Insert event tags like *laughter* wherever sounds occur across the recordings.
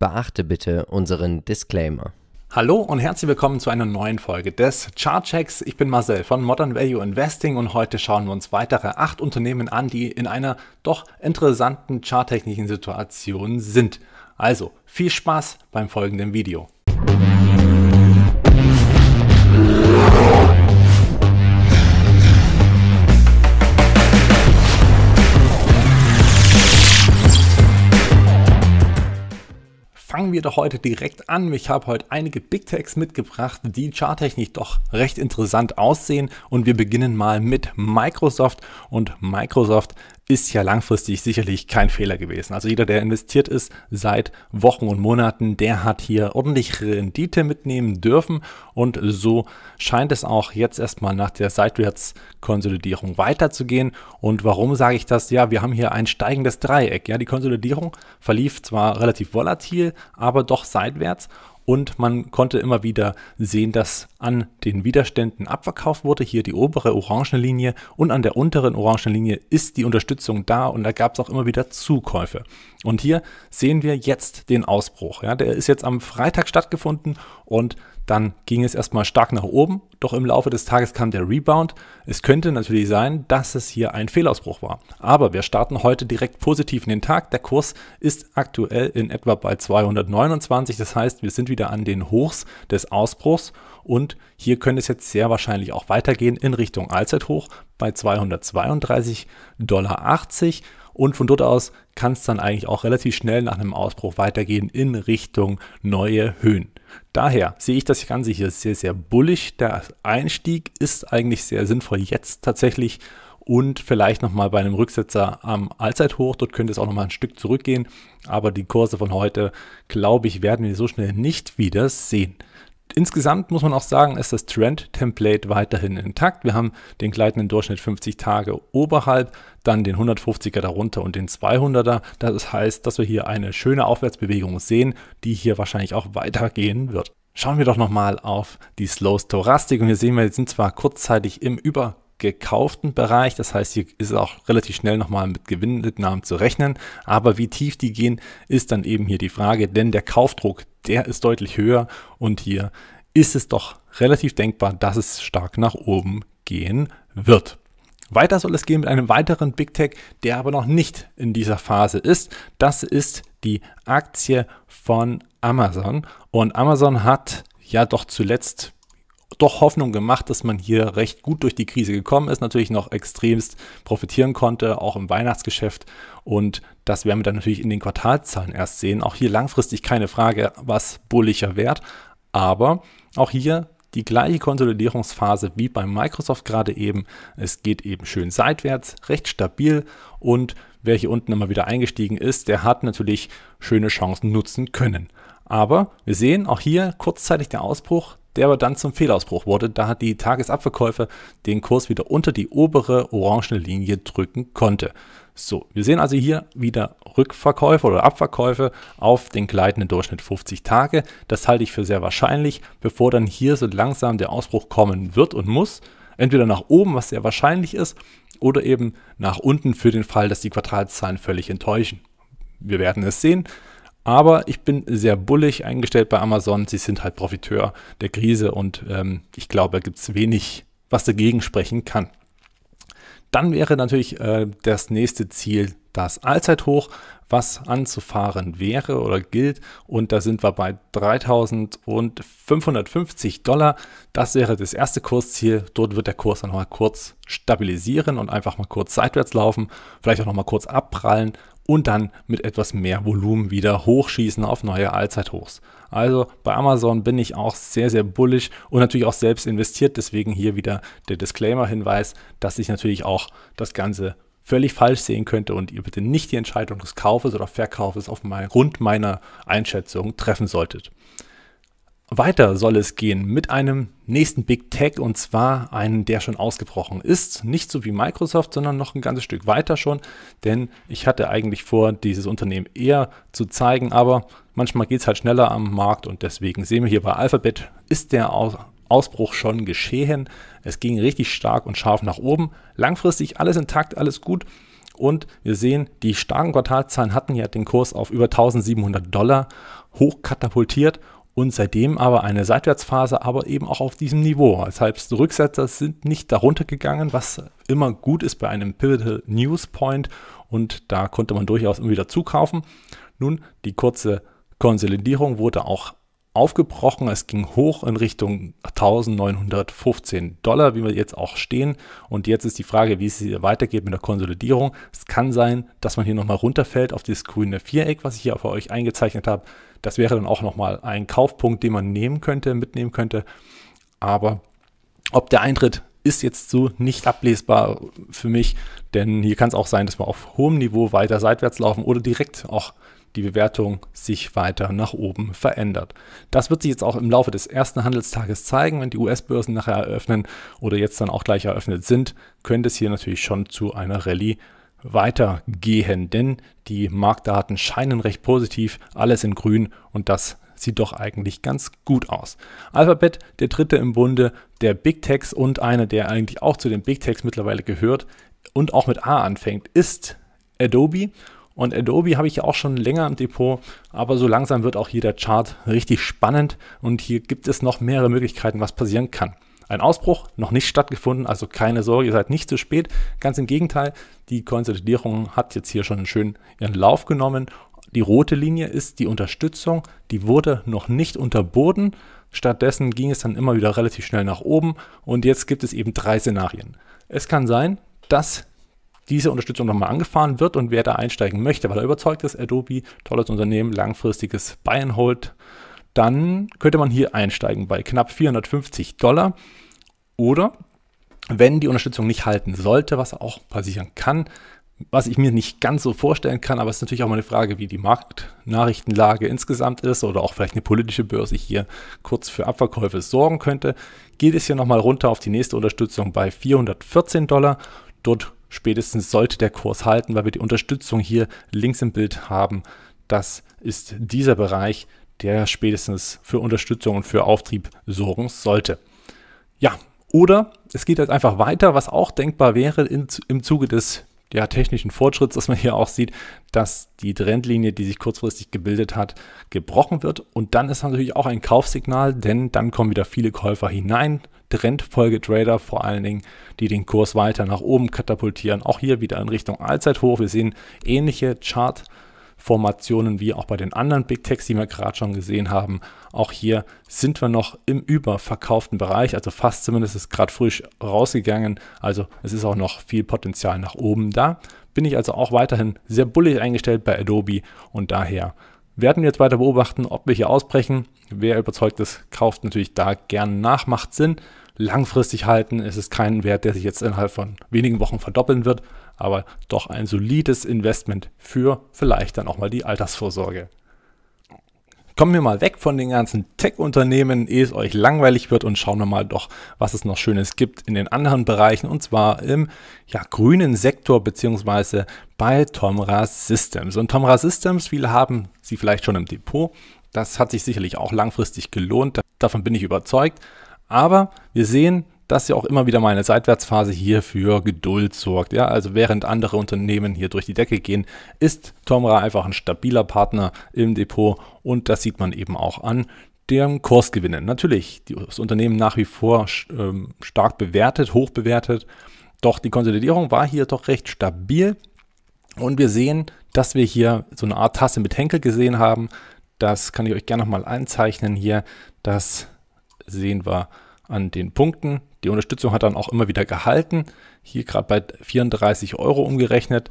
Beachte bitte unseren Disclaimer. Hallo und herzlich willkommen zu einer neuen Folge des Chartchecks. Ich bin Marcel von Modern Value Investing und heute schauen wir uns weitere acht Unternehmen an, die in einer doch interessanten charttechnischen Situation sind. Also viel Spaß beim folgenden Video. fangen wir doch heute direkt an. Ich habe heute einige Big Tags mitgebracht, die charttechnisch doch recht interessant aussehen. Und wir beginnen mal mit Microsoft. Und Microsoft ist ja langfristig sicherlich kein Fehler gewesen. Also jeder, der investiert ist seit Wochen und Monaten, der hat hier ordentlich Rendite mitnehmen dürfen und so scheint es auch jetzt erstmal nach der Seitwärtskonsolidierung weiterzugehen. Und warum sage ich das? Ja, wir haben hier ein steigendes Dreieck. Ja, die Konsolidierung verlief zwar relativ volatil, aber doch seitwärts und man konnte immer wieder sehen, dass an den Widerständen abverkauft wurde. Hier die obere orange Linie und an der unteren orangen Linie ist die Unterstützung da und da gab es auch immer wieder Zukäufe. Und hier sehen wir jetzt den Ausbruch. Ja, der ist jetzt am Freitag stattgefunden und dann ging es erstmal stark nach oben doch im Laufe des Tages kam der Rebound. Es könnte natürlich sein, dass es hier ein Fehlausbruch war. Aber wir starten heute direkt positiv in den Tag. Der Kurs ist aktuell in etwa bei 229. Das heißt, wir sind wieder an den Hochs des Ausbruchs. Und hier könnte es jetzt sehr wahrscheinlich auch weitergehen in Richtung Allzeithoch bei 232,80 Dollar. Und von dort aus kann es dann eigentlich auch relativ schnell nach einem Ausbruch weitergehen in Richtung neue Höhen. Daher sehe ich das Ganze hier sehr, sehr bullig. Der Einstieg ist eigentlich sehr sinnvoll jetzt tatsächlich und vielleicht nochmal bei einem Rücksetzer am Allzeithoch. Dort könnte es auch nochmal ein Stück zurückgehen. Aber die Kurse von heute, glaube ich, werden wir so schnell nicht wieder sehen. Insgesamt muss man auch sagen, ist das Trend-Template weiterhin intakt. Wir haben den gleitenden Durchschnitt 50 Tage oberhalb, dann den 150er darunter und den 200er. Das heißt, dass wir hier eine schöne Aufwärtsbewegung sehen, die hier wahrscheinlich auch weitergehen wird. Schauen wir doch nochmal auf die Slow Storastik und hier sehen wir, wir sind zwar kurzzeitig im Über gekauften Bereich. Das heißt, hier ist auch relativ schnell nochmal mit Gewinnmitnahmen zu rechnen. Aber wie tief die gehen, ist dann eben hier die Frage, denn der Kaufdruck, der ist deutlich höher und hier ist es doch relativ denkbar, dass es stark nach oben gehen wird. Weiter soll es gehen mit einem weiteren Big Tech, der aber noch nicht in dieser Phase ist. Das ist die Aktie von Amazon. Und Amazon hat ja doch zuletzt doch Hoffnung gemacht, dass man hier recht gut durch die Krise gekommen ist, natürlich noch extremst profitieren konnte, auch im Weihnachtsgeschäft. Und das werden wir dann natürlich in den Quartalzahlen erst sehen. Auch hier langfristig keine Frage, was bullischer wert. Aber auch hier die gleiche Konsolidierungsphase wie bei Microsoft gerade eben. Es geht eben schön seitwärts, recht stabil und wer hier unten immer wieder eingestiegen ist, der hat natürlich schöne Chancen nutzen können. Aber wir sehen auch hier kurzzeitig der Ausbruch, der aber dann zum Fehlausbruch wurde, da die Tagesabverkäufe den Kurs wieder unter die obere orangene Linie drücken konnte. So, wir sehen also hier wieder Rückverkäufe oder Abverkäufe auf den gleitenden Durchschnitt 50 Tage. Das halte ich für sehr wahrscheinlich, bevor dann hier so langsam der Ausbruch kommen wird und muss. Entweder nach oben, was sehr wahrscheinlich ist, oder eben nach unten für den Fall, dass die Quartalszahlen völlig enttäuschen. Wir werden es sehen. Aber ich bin sehr bullig eingestellt bei Amazon. Sie sind halt Profiteur der Krise und ähm, ich glaube, da gibt es wenig, was dagegen sprechen kann. Dann wäre natürlich äh, das nächste Ziel das Allzeithoch, was anzufahren wäre oder gilt. Und da sind wir bei 3550 Dollar. Das wäre das erste Kursziel. Dort wird der Kurs dann nochmal kurz stabilisieren und einfach mal kurz seitwärts laufen, vielleicht auch nochmal kurz abprallen und dann mit etwas mehr Volumen wieder hochschießen auf neue Allzeithochs. Also bei Amazon bin ich auch sehr, sehr bullisch und natürlich auch selbst investiert. Deswegen hier wieder der Disclaimer-Hinweis, dass ich natürlich auch das Ganze völlig falsch sehen könnte und ihr bitte nicht die Entscheidung des Kaufes oder Verkaufes aufgrund mein, meiner Einschätzung treffen solltet. Weiter soll es gehen mit einem nächsten Big Tech und zwar einen, der schon ausgebrochen ist. Nicht so wie Microsoft, sondern noch ein ganzes Stück weiter schon, denn ich hatte eigentlich vor, dieses Unternehmen eher zu zeigen, aber manchmal geht es halt schneller am Markt und deswegen sehen wir hier bei Alphabet ist der Ausbruch schon geschehen. Es ging richtig stark und scharf nach oben. Langfristig alles intakt, alles gut. Und wir sehen, die starken Quartalzahlen hatten ja den Kurs auf über 1700 Dollar hochkatapultiert und seitdem aber eine Seitwärtsphase, aber eben auch auf diesem Niveau. Als die Rücksetzer sind nicht darunter gegangen, was immer gut ist bei einem Pivotal News Point und da konnte man durchaus immer wieder zukaufen. Nun, die kurze Konsolidierung wurde auch aufgebrochen. Es ging hoch in Richtung 1915 Dollar, wie wir jetzt auch stehen. Und jetzt ist die Frage, wie es hier weitergeht mit der Konsolidierung. Es kann sein, dass man hier nochmal runterfällt auf dieses grüne Viereck, was ich hier für euch eingezeichnet habe. Das wäre dann auch nochmal ein Kaufpunkt, den man nehmen könnte, mitnehmen könnte. Aber ob der Eintritt ist jetzt so nicht ablesbar für mich, denn hier kann es auch sein, dass wir auf hohem Niveau weiter seitwärts laufen oder direkt auch die Bewertung sich weiter nach oben verändert. Das wird sich jetzt auch im Laufe des ersten Handelstages zeigen, wenn die US-Börsen nachher eröffnen oder jetzt dann auch gleich eröffnet sind, könnte es hier natürlich schon zu einer Rallye weitergehen, denn die Marktdaten scheinen recht positiv, alles in grün und das sieht doch eigentlich ganz gut aus. Alphabet, der dritte im Bunde, der Big Techs und einer, der eigentlich auch zu den Big Techs mittlerweile gehört und auch mit A anfängt, ist Adobe und Adobe habe ich ja auch schon länger im Depot, aber so langsam wird auch hier der Chart richtig spannend und hier gibt es noch mehrere Möglichkeiten, was passieren kann. Ein Ausbruch noch nicht stattgefunden, also keine Sorge, ihr seid nicht zu spät. Ganz im Gegenteil, die Konsolidierung hat jetzt hier schon schön ihren Lauf genommen. Die rote Linie ist die Unterstützung, die wurde noch nicht unterboten. Stattdessen ging es dann immer wieder relativ schnell nach oben und jetzt gibt es eben drei Szenarien. Es kann sein, dass diese Unterstützung nochmal angefahren wird und wer da einsteigen möchte, weil er überzeugt ist, Adobe, tolles Unternehmen, langfristiges Buy and Hold, dann könnte man hier einsteigen bei knapp 450 Dollar oder wenn die Unterstützung nicht halten sollte, was auch passieren kann, was ich mir nicht ganz so vorstellen kann, aber es ist natürlich auch mal eine Frage, wie die Marktnachrichtenlage insgesamt ist oder auch vielleicht eine politische Börse hier kurz für Abverkäufe sorgen könnte, geht es hier nochmal runter auf die nächste Unterstützung bei 414 Dollar. Dort spätestens sollte der Kurs halten, weil wir die Unterstützung hier links im Bild haben. Das ist dieser Bereich, der spätestens für Unterstützung und für Auftrieb sorgen sollte. Ja, oder es geht jetzt einfach weiter, was auch denkbar wäre in, im Zuge des ja, technischen Fortschritts, dass man hier auch sieht, dass die Trendlinie, die sich kurzfristig gebildet hat, gebrochen wird. Und dann ist natürlich auch ein Kaufsignal, denn dann kommen wieder viele Käufer hinein, Trendfolgetrader vor allen Dingen, die den Kurs weiter nach oben katapultieren. Auch hier wieder in Richtung Allzeithoch. Wir sehen ähnliche Chart- Formationen wie auch bei den anderen Big Techs, die wir gerade schon gesehen haben. Auch hier sind wir noch im überverkauften Bereich, also fast zumindest ist gerade frisch rausgegangen. Also es ist auch noch viel Potenzial nach oben da. Bin ich also auch weiterhin sehr bullig eingestellt bei Adobe und daher werden wir jetzt weiter beobachten, ob wir hier ausbrechen. Wer überzeugt ist, kauft natürlich da gern nach, macht Sinn langfristig halten. Es ist kein Wert, der sich jetzt innerhalb von wenigen Wochen verdoppeln wird, aber doch ein solides Investment für vielleicht dann auch mal die Altersvorsorge. Kommen wir mal weg von den ganzen Tech-Unternehmen, ehe es euch langweilig wird und schauen wir mal doch, was es noch Schönes gibt in den anderen Bereichen und zwar im ja, grünen Sektor beziehungsweise bei Tomra Systems. Und Tomra Systems, viele haben sie vielleicht schon im Depot, das hat sich sicherlich auch langfristig gelohnt, davon bin ich überzeugt. Aber wir sehen, dass ja auch immer wieder mal eine Seitwärtsphase hier für Geduld sorgt. Ja, also während andere Unternehmen hier durch die Decke gehen, ist Tomra einfach ein stabiler Partner im Depot und das sieht man eben auch an dem Kursgewinnen. Natürlich, das Unternehmen nach wie vor ähm, stark bewertet, hoch bewertet, doch die Konsolidierung war hier doch recht stabil und wir sehen, dass wir hier so eine Art Tasse mit Henkel gesehen haben. Das kann ich euch gerne nochmal einzeichnen hier, dass sehen wir an den Punkten. Die Unterstützung hat dann auch immer wieder gehalten. Hier gerade bei 34 Euro umgerechnet.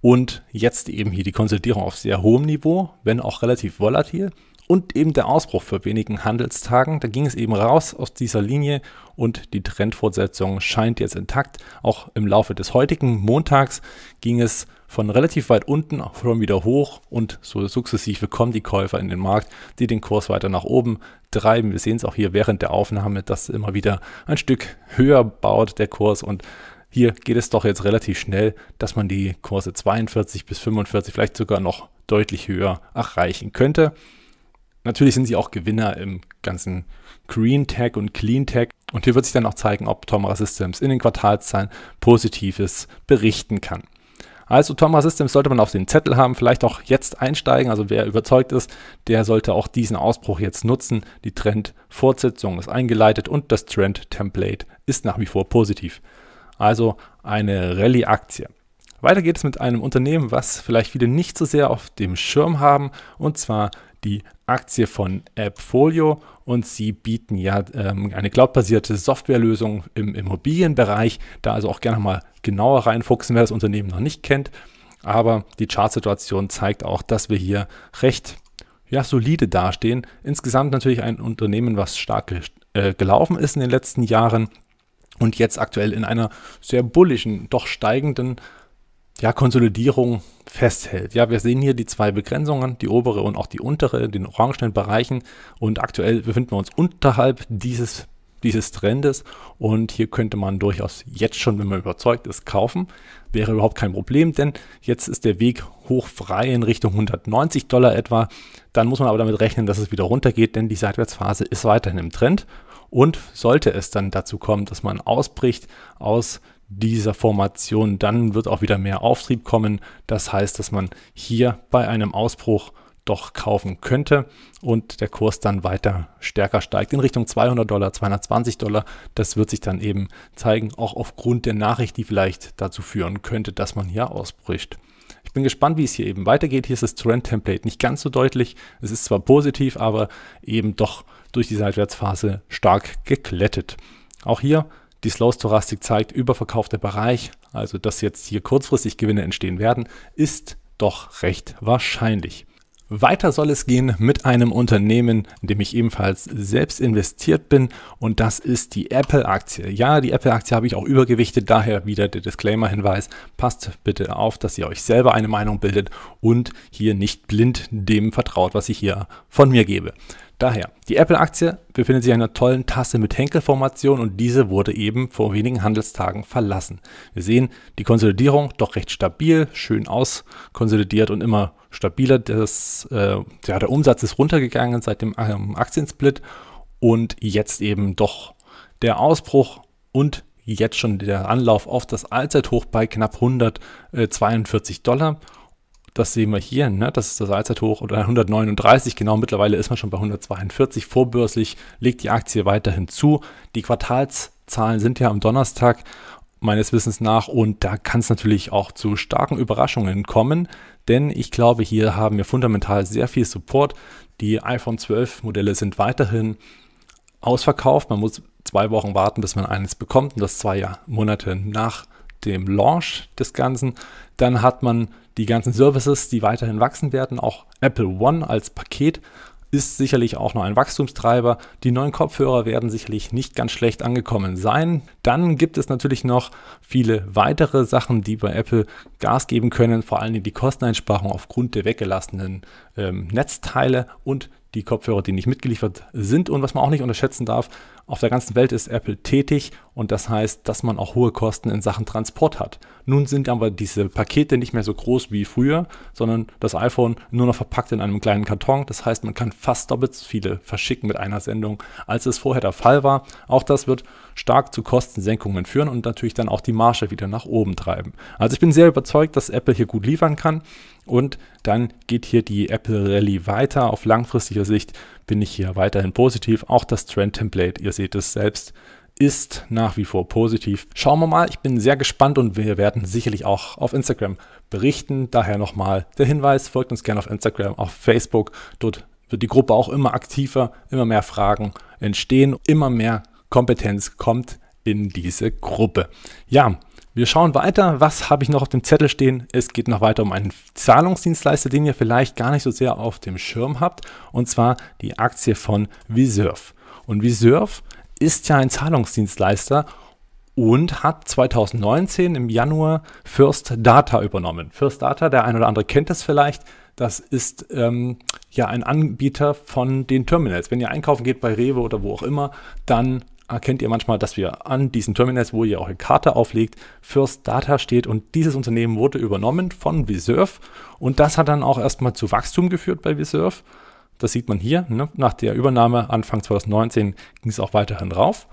Und jetzt eben hier die Konsolidierung auf sehr hohem Niveau, wenn auch relativ volatil. Und eben der Ausbruch vor wenigen Handelstagen. Da ging es eben raus aus dieser Linie und die Trendfortsetzung scheint jetzt intakt. Auch im Laufe des heutigen Montags ging es von relativ weit unten auch schon wieder hoch und so sukzessive kommen die Käufer in den Markt, die den Kurs weiter nach oben treiben. Wir sehen es auch hier während der Aufnahme, dass immer wieder ein Stück höher baut der Kurs und hier geht es doch jetzt relativ schnell, dass man die Kurse 42 bis 45, vielleicht sogar noch deutlich höher erreichen könnte. Natürlich sind sie auch Gewinner im ganzen Green Tech und Clean Tech. Und hier wird sich dann auch zeigen, ob Tomra Systems in den Quartalszahlen Positives berichten kann. Also Thomas Systems sollte man auf den Zettel haben, vielleicht auch jetzt einsteigen. Also wer überzeugt ist, der sollte auch diesen Ausbruch jetzt nutzen. Die Trendfortsetzung ist eingeleitet und das Trend-Template ist nach wie vor positiv. Also eine Rallye-Aktie. Weiter geht es mit einem Unternehmen, was vielleicht viele nicht so sehr auf dem Schirm haben, und zwar die Aktie von Appfolio und sie bieten ja ähm, eine cloudbasierte Softwarelösung im Immobilienbereich. Da also auch gerne mal genauer reinfuchsen, wer das Unternehmen noch nicht kennt. Aber die Chartsituation zeigt auch, dass wir hier recht ja, solide dastehen. Insgesamt natürlich ein Unternehmen, was stark äh, gelaufen ist in den letzten Jahren und jetzt aktuell in einer sehr bullischen, doch steigenden ja, Konsolidierung festhält. Ja, wir sehen hier die zwei Begrenzungen, die obere und auch die untere, in den orangenen Bereichen. Und aktuell befinden wir uns unterhalb dieses, dieses Trendes. Und hier könnte man durchaus jetzt schon, wenn man überzeugt ist, kaufen. Wäre überhaupt kein Problem, denn jetzt ist der Weg hoch frei in Richtung 190 Dollar etwa. Dann muss man aber damit rechnen, dass es wieder runtergeht, denn die Seitwärtsphase ist weiterhin im Trend. Und sollte es dann dazu kommen, dass man ausbricht aus dieser Formation, dann wird auch wieder mehr Auftrieb kommen. Das heißt, dass man hier bei einem Ausbruch doch kaufen könnte und der Kurs dann weiter stärker steigt in Richtung 200 Dollar, 220 Dollar. Das wird sich dann eben zeigen, auch aufgrund der Nachricht, die vielleicht dazu führen könnte, dass man hier ausbricht. Ich bin gespannt, wie es hier eben weitergeht. Hier ist das Trend-Template nicht ganz so deutlich. Es ist zwar positiv, aber eben doch durch die Seitwärtsphase stark geklettet. Auch hier die Slow Thoracic zeigt überverkaufter Bereich, also dass jetzt hier kurzfristig Gewinne entstehen werden, ist doch recht wahrscheinlich. Weiter soll es gehen mit einem Unternehmen, in dem ich ebenfalls selbst investiert bin und das ist die Apple-Aktie. Ja, die Apple-Aktie habe ich auch übergewichtet, daher wieder der Disclaimer-Hinweis. Passt bitte auf, dass ihr euch selber eine Meinung bildet und hier nicht blind dem vertraut, was ich hier von mir gebe. Daher, die Apple-Aktie befindet sich in einer tollen Tasse mit Henkel-Formation und diese wurde eben vor wenigen Handelstagen verlassen. Wir sehen die Konsolidierung doch recht stabil, schön auskonsolidiert und immer stabiler. Das, äh, ja, der Umsatz ist runtergegangen seit dem ähm, Aktiensplit und jetzt eben doch der Ausbruch und jetzt schon der Anlauf auf das Allzeithoch bei knapp 142 äh, Dollar. Das sehen wir hier, ne? das ist das Allzeithoch oder 139 genau. Mittlerweile ist man schon bei 142 vorbörslich, legt die Aktie weiterhin zu. Die Quartalszahlen sind ja am Donnerstag meines Wissens nach und da kann es natürlich auch zu starken Überraschungen kommen, denn ich glaube, hier haben wir fundamental sehr viel Support. Die iPhone 12 Modelle sind weiterhin ausverkauft. Man muss zwei Wochen warten, bis man eines bekommt und das zwei Monate nach dem Launch des Ganzen. Dann hat man die ganzen Services, die weiterhin wachsen werden. Auch Apple One als Paket ist sicherlich auch noch ein Wachstumstreiber. Die neuen Kopfhörer werden sicherlich nicht ganz schlecht angekommen sein. Dann gibt es natürlich noch viele weitere Sachen, die bei Apple Gas geben können, vor allem die Kosteneinsparung aufgrund der weggelassenen ähm, Netzteile und die Kopfhörer, die nicht mitgeliefert sind. Und was man auch nicht unterschätzen darf, auf der ganzen Welt ist Apple tätig und das heißt, dass man auch hohe Kosten in Sachen Transport hat. Nun sind aber diese Pakete nicht mehr so groß wie früher, sondern das iPhone nur noch verpackt in einem kleinen Karton. Das heißt, man kann fast doppelt so viele verschicken mit einer Sendung, als es vorher der Fall war. Auch das wird stark zu Kostensenkungen führen und natürlich dann auch die Marge wieder nach oben treiben. Also ich bin sehr überzeugt, dass Apple hier gut liefern kann und dann geht hier die Apple Rally weiter auf langfristiger Sicht bin ich hier weiterhin positiv. Auch das Trend Template, ihr seht es selbst, ist nach wie vor positiv. Schauen wir mal, ich bin sehr gespannt und wir werden sicherlich auch auf Instagram berichten. Daher nochmal der Hinweis, folgt uns gerne auf Instagram, auf Facebook. Dort wird die Gruppe auch immer aktiver, immer mehr Fragen entstehen, immer mehr Kompetenz kommt in diese Gruppe. Ja, wir schauen weiter, was habe ich noch auf dem Zettel stehen? Es geht noch weiter um einen Zahlungsdienstleister, den ihr vielleicht gar nicht so sehr auf dem Schirm habt, und zwar die Aktie von Visurf. Und Visurf ist ja ein Zahlungsdienstleister und hat 2019 im Januar First Data übernommen. First Data, der ein oder andere kennt das vielleicht, das ist ähm, ja ein Anbieter von den Terminals. Wenn ihr einkaufen geht bei Rewe oder wo auch immer, dann erkennt ihr manchmal, dass wir an diesen Terminals, wo ihr eure Karte auflegt, First Data steht und dieses Unternehmen wurde übernommen von Visurf und das hat dann auch erstmal zu Wachstum geführt bei Visurf. Das sieht man hier. Ne? Nach der Übernahme Anfang 2019 ging es auch weiterhin rauf.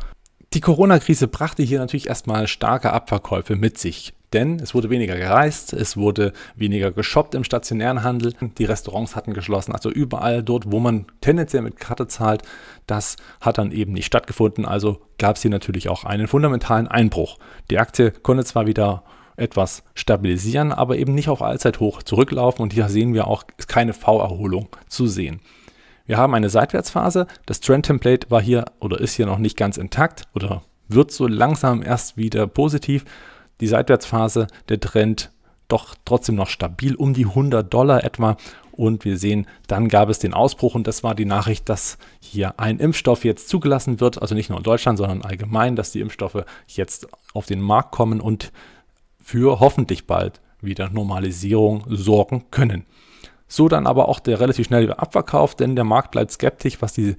Die Corona-Krise brachte hier natürlich erstmal starke Abverkäufe mit sich denn es wurde weniger gereist, es wurde weniger geshoppt im stationären Handel, die Restaurants hatten geschlossen, also überall dort, wo man tendenziell mit Karte zahlt, das hat dann eben nicht stattgefunden, also gab es hier natürlich auch einen fundamentalen Einbruch. Die Aktie konnte zwar wieder etwas stabilisieren, aber eben nicht auf Allzeithoch zurücklaufen und hier sehen wir auch keine V-Erholung zu sehen. Wir haben eine Seitwärtsphase, das Trend-Template war hier oder ist hier noch nicht ganz intakt oder wird so langsam erst wieder positiv die Seitwärtsphase, der Trend doch trotzdem noch stabil um die 100 Dollar etwa. Und wir sehen, dann gab es den Ausbruch und das war die Nachricht, dass hier ein Impfstoff jetzt zugelassen wird. Also nicht nur in Deutschland, sondern allgemein, dass die Impfstoffe jetzt auf den Markt kommen und für hoffentlich bald wieder Normalisierung sorgen können. So dann aber auch der relativ schnelle Abverkauf, denn der Markt bleibt skeptisch, was die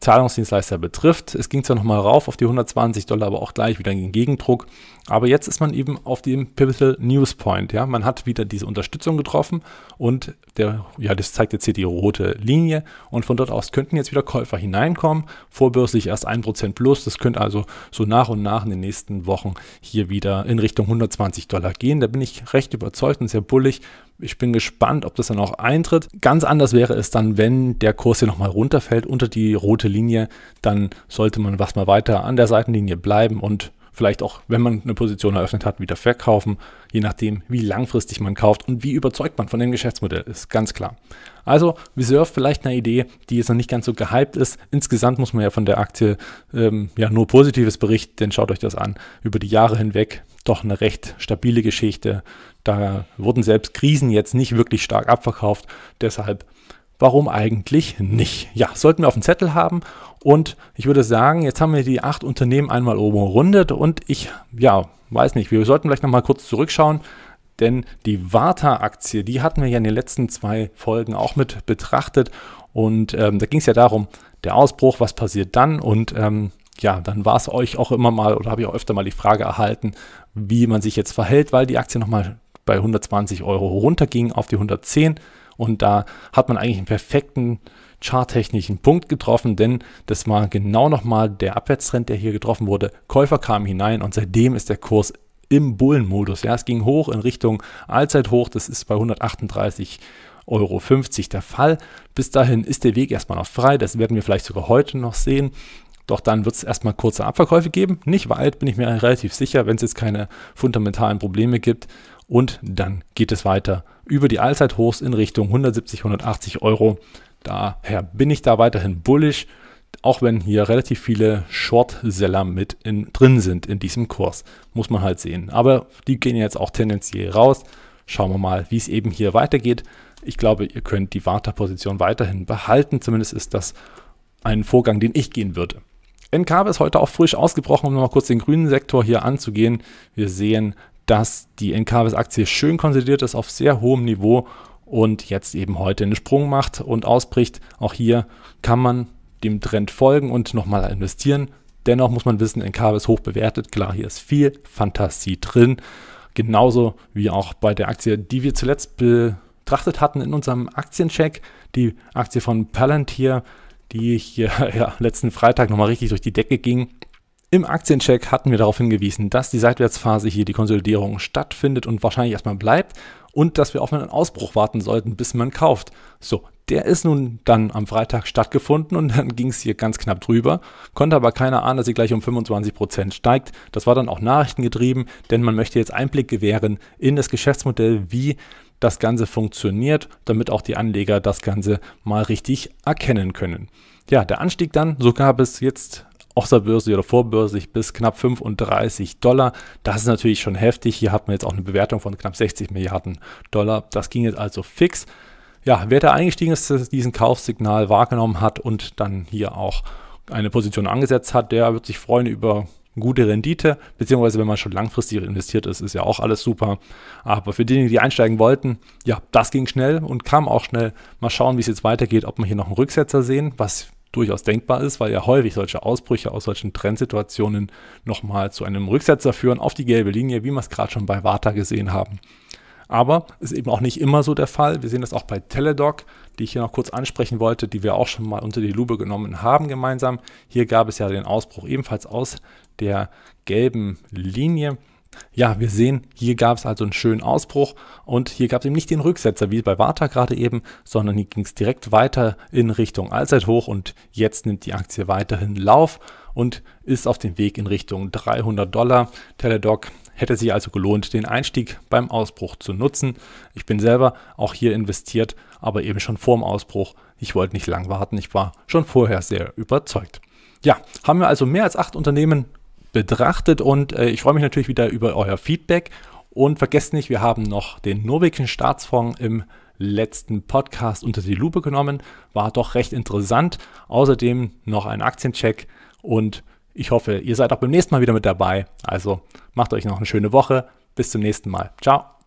Zahlungsdienstleister betrifft. Es ging zwar nochmal rauf auf die 120 Dollar, aber auch gleich wieder ein Gegendruck. Aber jetzt ist man eben auf dem Pivotal News Point. Ja? Man hat wieder diese Unterstützung getroffen und der, ja, das zeigt jetzt hier die rote Linie. Und von dort aus könnten jetzt wieder Käufer hineinkommen. Vorbürstlich erst 1% plus. Das könnte also so nach und nach in den nächsten Wochen hier wieder in Richtung 120 Dollar gehen. Da bin ich recht überzeugt und sehr bullig, ich bin gespannt, ob das dann auch eintritt. Ganz anders wäre es dann, wenn der Kurs hier nochmal runterfällt unter die rote Linie. Dann sollte man was mal weiter an der Seitenlinie bleiben und vielleicht auch, wenn man eine Position eröffnet hat, wieder verkaufen, je nachdem, wie langfristig man kauft und wie überzeugt man von dem Geschäftsmodell ist, ganz klar. Also Reserve vielleicht eine Idee, die jetzt noch nicht ganz so gehypt ist. Insgesamt muss man ja von der Aktie ähm, ja nur Positives berichten, denn schaut euch das an. Über die Jahre hinweg doch eine recht stabile Geschichte. Da wurden selbst Krisen jetzt nicht wirklich stark abverkauft. Deshalb, warum eigentlich nicht? Ja, sollten wir auf dem Zettel haben. Und ich würde sagen, jetzt haben wir die acht Unternehmen einmal oben rundet. Und ich, ja, weiß nicht, wir sollten vielleicht nochmal kurz zurückschauen. Denn die Warta-Aktie, die hatten wir ja in den letzten zwei Folgen auch mit betrachtet. Und ähm, da ging es ja darum, der Ausbruch, was passiert dann? Und ähm, ja, dann war es euch auch immer mal oder habe ich auch öfter mal die Frage erhalten, wie man sich jetzt verhält, weil die Aktie nochmal bei 120 Euro runterging auf die 110 und da hat man eigentlich einen perfekten charttechnischen Punkt getroffen, denn das war genau nochmal der Abwärtstrend, der hier getroffen wurde. Käufer kamen hinein und seitdem ist der Kurs im Bullenmodus. Ja, es ging hoch in Richtung Allzeithoch, das ist bei 138 Euro 50 der Fall. Bis dahin ist der Weg erstmal noch frei, das werden wir vielleicht sogar heute noch sehen. Doch dann wird es erstmal kurze Abverkäufe geben. Nicht weit, bin ich mir relativ sicher, wenn es jetzt keine fundamentalen Probleme gibt. Und dann geht es weiter über die Allzeithochs in Richtung 170, 180 Euro. Daher bin ich da weiterhin bullish, auch wenn hier relativ viele Short-Seller mit in, drin sind in diesem Kurs. Muss man halt sehen. Aber die gehen jetzt auch tendenziell raus. Schauen wir mal, wie es eben hier weitergeht. Ich glaube, ihr könnt die Warterposition weiterhin behalten. Zumindest ist das ein Vorgang, den ich gehen würde. NKW ist heute auch frisch ausgebrochen, um nochmal kurz den grünen Sektor hier anzugehen. Wir sehen, dass die NKWs-Aktie schön konsolidiert ist auf sehr hohem Niveau und jetzt eben heute einen Sprung macht und ausbricht. Auch hier kann man dem Trend folgen und nochmal investieren. Dennoch muss man wissen, NKW ist hoch bewertet. Klar, hier ist viel Fantasie drin. Genauso wie auch bei der Aktie, die wir zuletzt betrachtet hatten in unserem Aktiencheck, die Aktie von Palantir die hier *laughs* ja, letzten Freitag nochmal richtig durch die Decke ging. Im Aktiencheck hatten wir darauf hingewiesen, dass die Seitwärtsphase hier die Konsolidierung stattfindet und wahrscheinlich erstmal bleibt und dass wir auf einen Ausbruch warten sollten, bis man kauft. So, der ist nun dann am Freitag stattgefunden und dann ging es hier ganz knapp drüber, konnte aber keiner ahnen, dass sie gleich um 25% Prozent steigt. Das war dann auch nachrichtengetrieben, denn man möchte jetzt Einblick gewähren in das Geschäftsmodell, wie das Ganze funktioniert, damit auch die Anleger das Ganze mal richtig erkennen können. Ja, der Anstieg dann, so gab es jetzt außerbörslich oder vorbörslich bis knapp 35 Dollar. Das ist natürlich schon heftig. Hier hat man jetzt auch eine Bewertung von knapp 60 Milliarden Dollar. Das ging jetzt also fix ja, wer da eingestiegen ist, diesen Kaufsignal wahrgenommen hat und dann hier auch eine Position angesetzt hat, der wird sich freuen über gute Rendite, beziehungsweise wenn man schon langfristig investiert ist, ist ja auch alles super. Aber für diejenigen, die einsteigen wollten, ja, das ging schnell und kam auch schnell. Mal schauen, wie es jetzt weitergeht, ob wir hier noch einen Rücksetzer sehen, was durchaus denkbar ist, weil ja häufig solche Ausbrüche aus solchen Trendsituationen nochmal zu einem Rücksetzer führen auf die gelbe Linie, wie wir es gerade schon bei Warta gesehen haben. Aber ist eben auch nicht immer so der Fall. Wir sehen das auch bei Teledoc, die ich hier noch kurz ansprechen wollte, die wir auch schon mal unter die Lupe genommen haben gemeinsam. Hier gab es ja den Ausbruch ebenfalls aus der gelben Linie. Ja, wir sehen, hier gab es also einen schönen Ausbruch und hier gab es eben nicht den Rücksetzer wie bei Warta gerade eben, sondern hier ging es direkt weiter in Richtung Allzeithoch und jetzt nimmt die Aktie weiterhin Lauf und ist auf dem Weg in Richtung 300 Dollar. Teledoc Hätte sich also gelohnt, den Einstieg beim Ausbruch zu nutzen. Ich bin selber auch hier investiert, aber eben schon vor dem Ausbruch. Ich wollte nicht lang warten, ich war schon vorher sehr überzeugt. Ja, haben wir also mehr als acht Unternehmen betrachtet und äh, ich freue mich natürlich wieder über euer Feedback. Und vergesst nicht, wir haben noch den norwegischen Staatsfonds im letzten Podcast unter die Lupe genommen. War doch recht interessant. Außerdem noch ein Aktiencheck und ich hoffe, ihr seid auch beim nächsten Mal wieder mit dabei. Also macht euch noch eine schöne Woche. Bis zum nächsten Mal. Ciao.